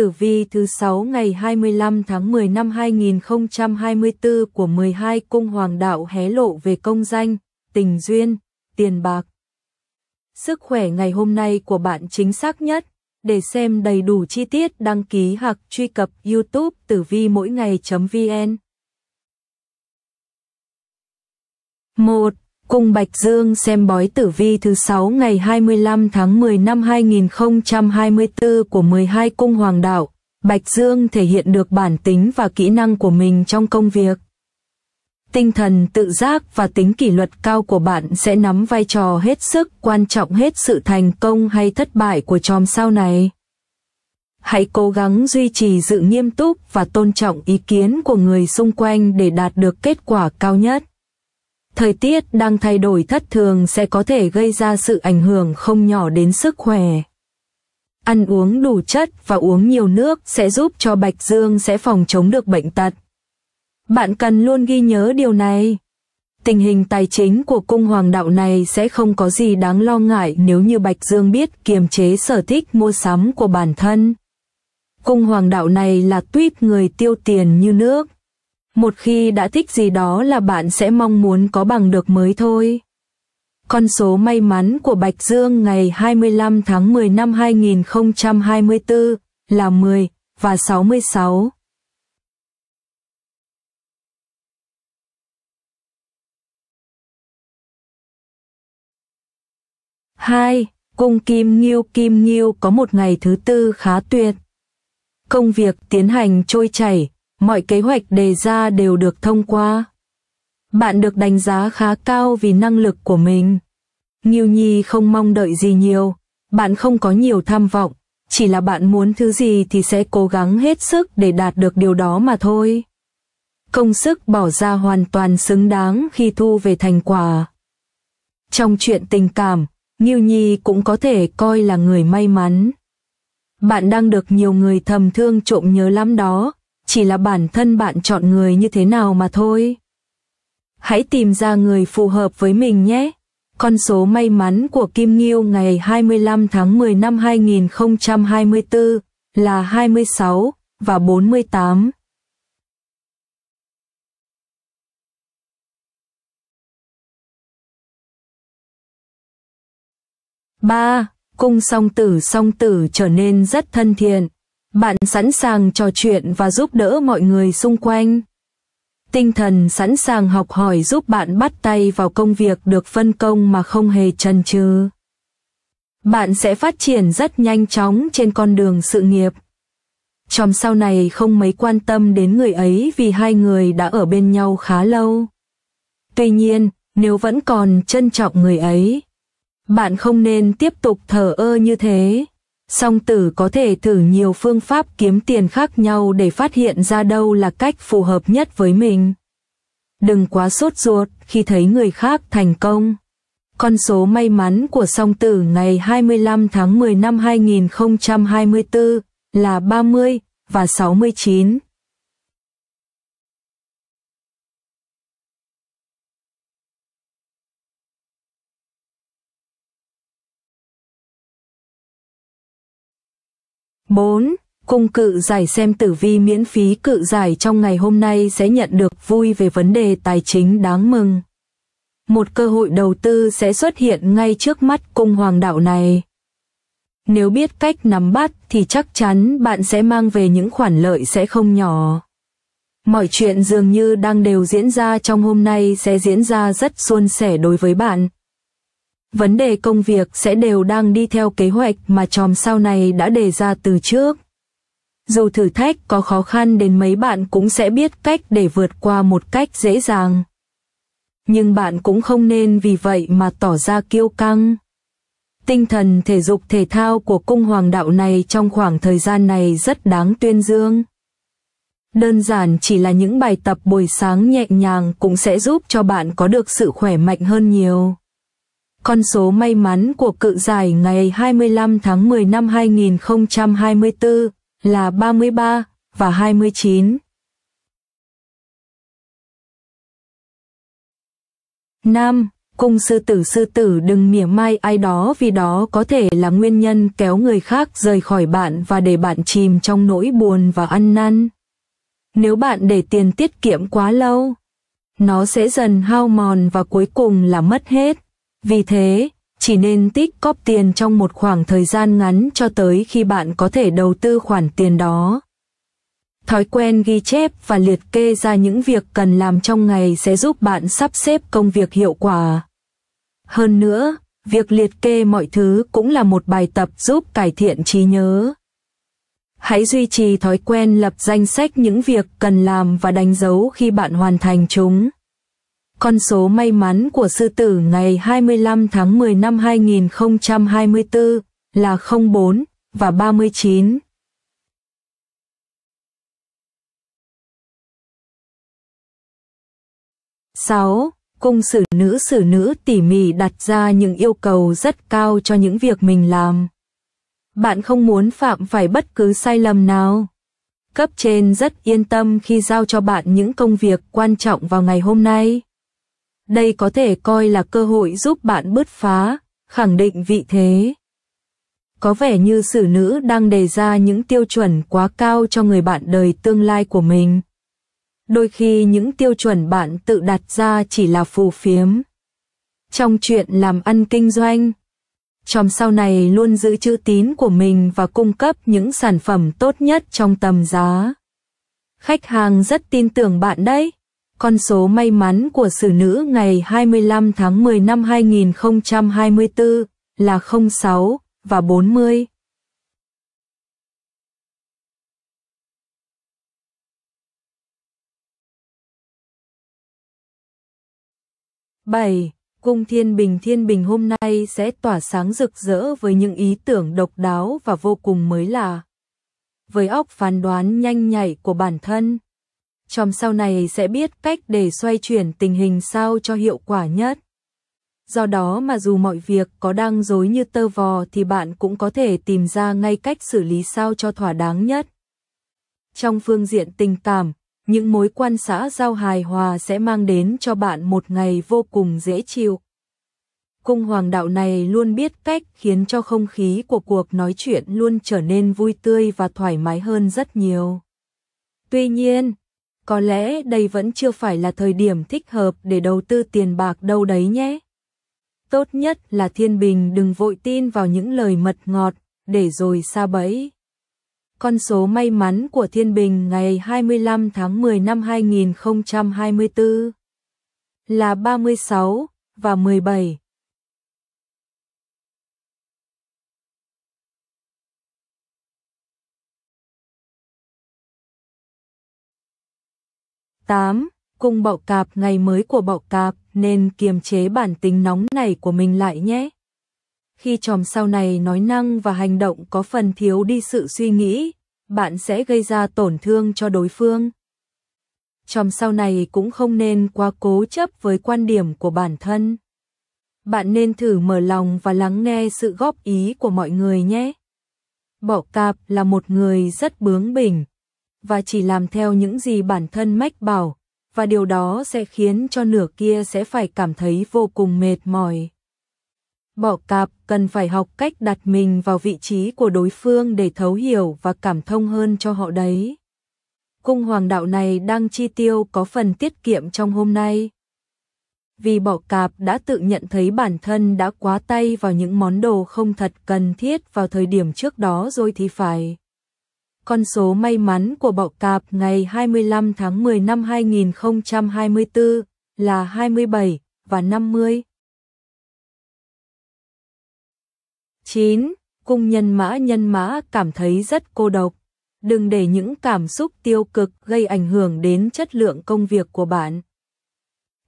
tử vi thứ 6 ngày 25 tháng 10 năm 2024 của 12 cung hoàng đạo hé lộ về công danh, tình duyên, tiền bạc. Sức khỏe ngày hôm nay của bạn chính xác nhất. Để xem đầy đủ chi tiết đăng ký hoặc truy cập YouTube tử vi mỗi ngày.vn. 1. Cung Bạch Dương xem bói tử vi thứ 6 ngày 25 tháng 10 năm 2024 của 12 cung hoàng đạo, Bạch Dương thể hiện được bản tính và kỹ năng của mình trong công việc. Tinh thần tự giác và tính kỷ luật cao của bạn sẽ nắm vai trò hết sức quan trọng hết sự thành công hay thất bại của chòm sao này. Hãy cố gắng duy trì sự nghiêm túc và tôn trọng ý kiến của người xung quanh để đạt được kết quả cao nhất thời tiết đang thay đổi thất thường sẽ có thể gây ra sự ảnh hưởng không nhỏ đến sức khỏe. Ăn uống đủ chất và uống nhiều nước sẽ giúp cho Bạch Dương sẽ phòng chống được bệnh tật. Bạn cần luôn ghi nhớ điều này. Tình hình tài chính của cung hoàng đạo này sẽ không có gì đáng lo ngại nếu như Bạch Dương biết kiềm chế sở thích mua sắm của bản thân. Cung hoàng đạo này là tuyết người tiêu tiền như nước. Một khi đã thích gì đó là bạn sẽ mong muốn có bằng được mới thôi. Con số may mắn của Bạch Dương ngày 25 tháng 10 năm 2024 là 10 và 66. hai Cung Kim Nghiêu Kim Nghiêu có một ngày thứ tư khá tuyệt. Công việc tiến hành trôi chảy, mọi kế hoạch đề ra đều được thông qua. Bạn được đánh giá khá cao vì năng lực của mình. Nghiêu Nhi không mong đợi gì nhiều, bạn không có nhiều tham vọng, chỉ là bạn muốn thứ gì thì sẽ cố gắng hết sức để đạt được điều đó mà thôi. Công sức bỏ ra hoàn toàn xứng đáng khi thu về thành quả. Trong chuyện tình cảm, Nghiêu Nhi cũng có thể coi là người may mắn. Bạn đang được nhiều người thầm thương trộm nhớ lắm đó, chỉ là bản thân bạn chọn người như thế nào mà thôi. Hãy tìm ra người phù hợp với mình nhé. Con số may mắn của Kim Nghiêu ngày 25 tháng 10 năm 2024 là 26 và 48. ba cung song tử song tử trở nên rất thân thiện bạn sẵn sàng trò chuyện và giúp đỡ mọi người xung quanh. Tinh thần sẵn sàng học hỏi giúp bạn bắt tay vào công việc được phân công mà không hề chần chừ. Bạn sẽ phát triển rất nhanh chóng trên con đường sự nghiệp. Chòm sau này không mấy quan tâm đến người ấy vì hai người đã ở bên nhau khá lâu. Tuy nhiên, nếu vẫn còn trân trọng người ấy, bạn không nên tiếp tục thờ ơ như thế song tử có thể thử nhiều phương pháp kiếm tiền khác nhau để phát hiện ra đâu là cách phù hợp nhất với mình. Đừng quá sốt ruột khi thấy người khác thành công. Con số may mắn của song tử ngày 25 tháng 10 năm 2024 là 30 và 69. 4. Cung cự giải xem tử vi miễn phí cự giải trong ngày hôm nay sẽ nhận được vui về vấn đề tài chính đáng mừng. Một cơ hội đầu tư sẽ xuất hiện ngay trước mắt cung hoàng đạo này. Nếu biết cách nắm bắt thì chắc chắn bạn sẽ mang về những khoản lợi sẽ không nhỏ. Mọi chuyện dường như đang đều diễn ra trong hôm nay sẽ diễn ra rất suôn sẻ đối với bạn, vấn đề công việc sẽ đều đang đi theo kế hoạch mà chòm sau này đã đề ra từ trước. Dù thử thách có khó khăn đến mấy bạn cũng sẽ biết cách để vượt qua một cách dễ dàng. Nhưng bạn cũng không nên vì vậy mà tỏ ra kiêu căng. Tinh thần thể dục thể thao của cung hoàng đạo này trong khoảng thời gian này rất đáng tuyên dương. Đơn giản chỉ là những bài tập buổi sáng nhẹ nhàng cũng sẽ giúp cho bạn có được sự khỏe mạnh hơn nhiều. Con số may mắn của cự giải ngày 25 tháng 10 năm 2024 là 33 và 29. Nam, cung sư tử sư tử đừng mỉa mai ai đó vì đó có thể là nguyên nhân kéo người khác rời khỏi bạn và để bạn chìm trong nỗi buồn và ăn năn. Nếu bạn để tiền tiết kiệm quá lâu, nó sẽ dần hao mòn và cuối cùng là mất hết. Vì thế, chỉ nên tích cóp tiền trong một khoảng thời gian ngắn cho tới khi bạn có thể đầu tư khoản tiền đó. Thói quen ghi chép và liệt kê ra những việc cần làm trong ngày sẽ giúp bạn sắp xếp công việc hiệu quả. Hơn nữa, việc liệt kê mọi thứ cũng là một bài tập giúp cải thiện trí nhớ. Hãy duy trì thói quen lập danh sách những việc cần làm và đánh dấu khi bạn hoàn thành chúng. Con số may mắn của sư tử ngày 25 tháng 10 năm 2024 là 04 và 39. sáu cung sử nữ sử nữ tỉ mỉ đặt ra những yêu cầu rất cao cho những việc mình làm bạn không muốn phạm phải bất cứ sai lầm nào cấp trên rất yên tâm khi giao cho bạn những công việc quan trọng vào ngày hôm nay đây có thể coi là cơ hội giúp bạn bứt phá, khẳng định vị thế. Có vẻ như xử nữ đang đề ra những tiêu chuẩn quá cao cho người bạn đời tương lai của mình. Đôi khi những tiêu chuẩn bạn tự đặt ra chỉ là phù phiếm. Trong chuyện làm ăn kinh doanh, chòm sau này luôn giữ chữ tín của mình và cung cấp những sản phẩm tốt nhất trong tầm giá. Khách hàng rất tin tưởng bạn đấy. Con số may mắn của xử nữ ngày 25 tháng 10 năm 2024 là 06 và 40. bảy Cung Thiên Bình Thiên Bình hôm nay sẽ tỏa sáng rực rỡ với những ý tưởng độc đáo và vô cùng mới lạ. Với óc phán đoán nhanh nhạy của bản thân, Chòm sau này sẽ biết cách để xoay chuyển tình hình sao cho hiệu quả nhất. Do đó mà dù mọi việc có đang dối như tơ vò thì bạn cũng có thể tìm ra ngay cách xử lý sao cho thỏa đáng nhất. Trong phương diện tình cảm, những mối quan xã giao hài hòa sẽ mang đến cho bạn một ngày vô cùng dễ chịu. Cung hoàng đạo này luôn biết cách khiến cho không khí của cuộc nói chuyện luôn trở nên vui tươi và thoải mái hơn rất nhiều. Tuy nhiên, có lẽ đây vẫn chưa phải là thời điểm thích hợp để đầu tư tiền bạc đâu đấy nhé. Tốt nhất là Thiên Bình đừng vội tin vào những lời mật ngọt, để rồi xa bẫy. Con số may mắn của Thiên Bình ngày 25 tháng 10 năm 2024 là 36 và 17. 8. Cung bậu cạp ngày mới của bậu cạp nên kiềm chế bản tính nóng này của mình lại nhé. Khi chòm sau này nói năng và hành động có phần thiếu đi sự suy nghĩ, bạn sẽ gây ra tổn thương cho đối phương. Chòm sau này cũng không nên quá cố chấp với quan điểm của bản thân. Bạn nên thử mở lòng và lắng nghe sự góp ý của mọi người nhé. Bỏ cạp là một người rất bướng bỉnh, và chỉ làm theo những gì bản thân mách bảo, và điều đó sẽ khiến cho nửa kia sẽ phải cảm thấy vô cùng mệt mỏi. Bỏ cạp cần phải học cách đặt mình vào vị trí của đối phương để thấu hiểu và cảm thông hơn cho họ đấy. Cung hoàng đạo này đang chi tiêu có phần tiết kiệm trong hôm nay. Vì bỏ cạp đã tự nhận thấy bản thân đã quá tay vào những món đồ không thật cần thiết vào thời điểm trước đó rồi thì phải. Con số may mắn của bọ cạp ngày 25 tháng 10 năm 2024 là 27 và 50. 9. Cung nhân mã nhân mã cảm thấy rất cô độc. Đừng để những cảm xúc tiêu cực gây ảnh hưởng đến chất lượng công việc của bạn.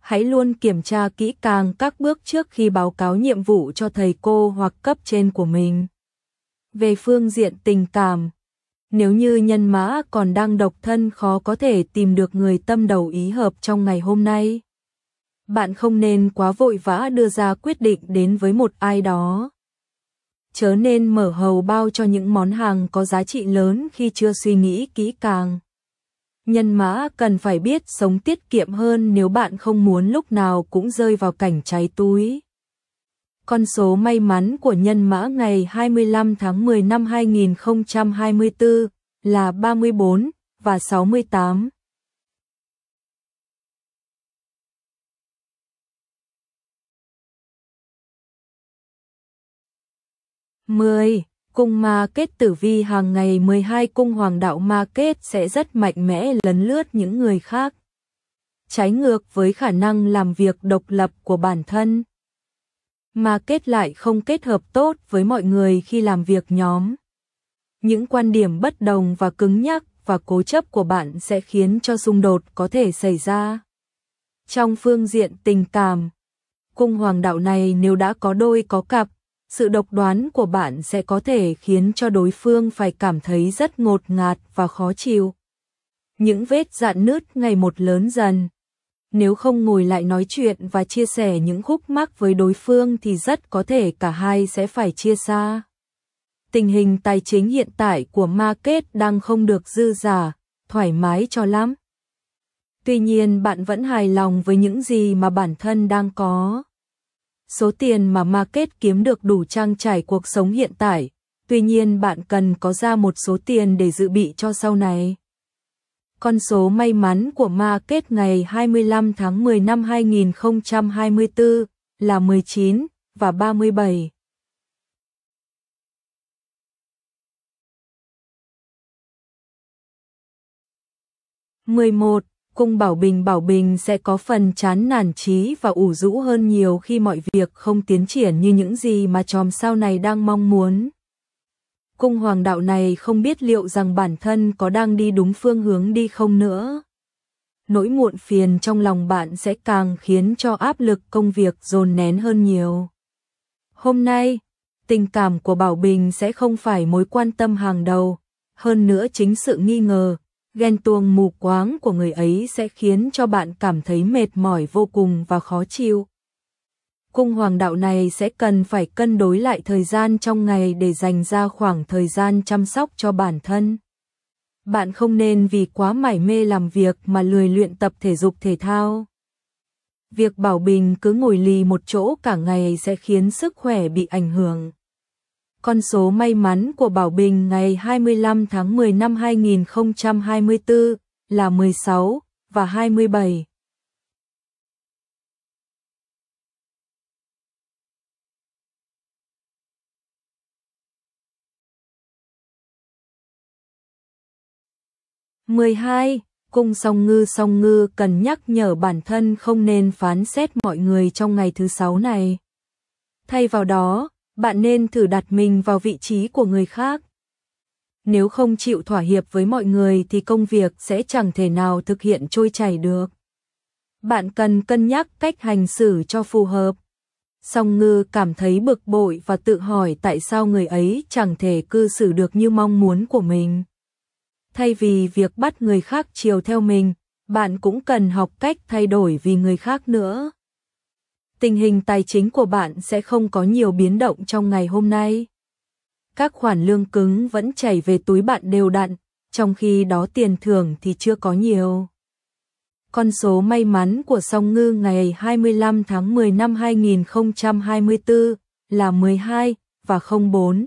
Hãy luôn kiểm tra kỹ càng các bước trước khi báo cáo nhiệm vụ cho thầy cô hoặc cấp trên của mình. Về phương diện tình cảm, nếu như nhân mã còn đang độc thân khó có thể tìm được người tâm đầu ý hợp trong ngày hôm nay. Bạn không nên quá vội vã đưa ra quyết định đến với một ai đó. Chớ nên mở hầu bao cho những món hàng có giá trị lớn khi chưa suy nghĩ kỹ càng. Nhân mã cần phải biết sống tiết kiệm hơn nếu bạn không muốn lúc nào cũng rơi vào cảnh cháy túi. Con số may mắn của nhân mã ngày 25 tháng 10 năm 2024 là 34 và 68. Mười cung ma kết tử vi hàng ngày 12 cung hoàng đạo ma kết sẽ rất mạnh mẽ lấn lướt những người khác. Trái ngược với khả năng làm việc độc lập của bản thân mà kết lại không kết hợp tốt với mọi người khi làm việc nhóm. Những quan điểm bất đồng và cứng nhắc và cố chấp của bạn sẽ khiến cho xung đột có thể xảy ra. Trong phương diện tình cảm, cung hoàng đạo này nếu đã có đôi có cặp, sự độc đoán của bạn sẽ có thể khiến cho đối phương phải cảm thấy rất ngột ngạt và khó chịu. Những vết dạn nứt ngày một lớn dần nếu không ngồi lại nói chuyện và chia sẻ những khúc mắc với đối phương thì rất có thể cả hai sẽ phải chia xa. Tình hình tài chính hiện tại của market đang không được dư giả, thoải mái cho lắm. Tuy nhiên bạn vẫn hài lòng với những gì mà bản thân đang có. Số tiền mà market kiếm được đủ trang trải cuộc sống hiện tại, tuy nhiên bạn cần có ra một số tiền để dự bị cho sau này. Con số may mắn của ma kết ngày 25 tháng 10 năm 2024 là 19 và 37. mười một Cung Bảo Bình Bảo Bình sẽ có phần chán nản trí và ủ rũ hơn nhiều khi mọi việc không tiến triển như những gì mà chòm sao này đang mong muốn cung hoàng đạo này không biết liệu rằng bản thân có đang đi đúng phương hướng đi không nữa. Nỗi muộn phiền trong lòng bạn sẽ càng khiến cho áp lực công việc dồn nén hơn nhiều. Hôm nay, tình cảm của Bảo Bình sẽ không phải mối quan tâm hàng đầu, hơn nữa chính sự nghi ngờ, ghen tuông mù quáng của người ấy sẽ khiến cho bạn cảm thấy mệt mỏi vô cùng và khó chịu cung hoàng đạo này sẽ cần phải cân đối lại thời gian trong ngày để dành ra khoảng thời gian chăm sóc cho bản thân. Bạn không nên vì quá mải mê làm việc mà lười luyện tập thể dục thể thao. Việc bảo bình cứ ngồi lì một chỗ cả ngày sẽ khiến sức khỏe bị ảnh hưởng. Con số may mắn của Bảo Bình ngày 25 tháng 10 năm 2024 là 16 và 27. 12. Cung song ngư song ngư cần nhắc nhở bản thân không nên phán xét mọi người trong ngày thứ sáu này. Thay vào đó, bạn nên thử đặt mình vào vị trí của người khác. Nếu không chịu thỏa hiệp với mọi người thì công việc sẽ chẳng thể nào thực hiện trôi chảy được. Bạn cần cân nhắc cách hành xử cho phù hợp. Song ngư cảm thấy bực bội và tự hỏi tại sao người ấy chẳng thể cư xử được như mong muốn của mình thay vì việc bắt người khác chiều theo mình, bạn cũng cần học cách thay đổi vì người khác nữa. Tình hình tài chính của bạn sẽ không có nhiều biến động trong ngày hôm nay. Các khoản lương cứng vẫn chảy về túi bạn đều đặn, trong khi đó tiền thưởng thì chưa có nhiều. Con số may mắn của song ngư ngày 25 tháng 10 năm 2024 là 12 và 04.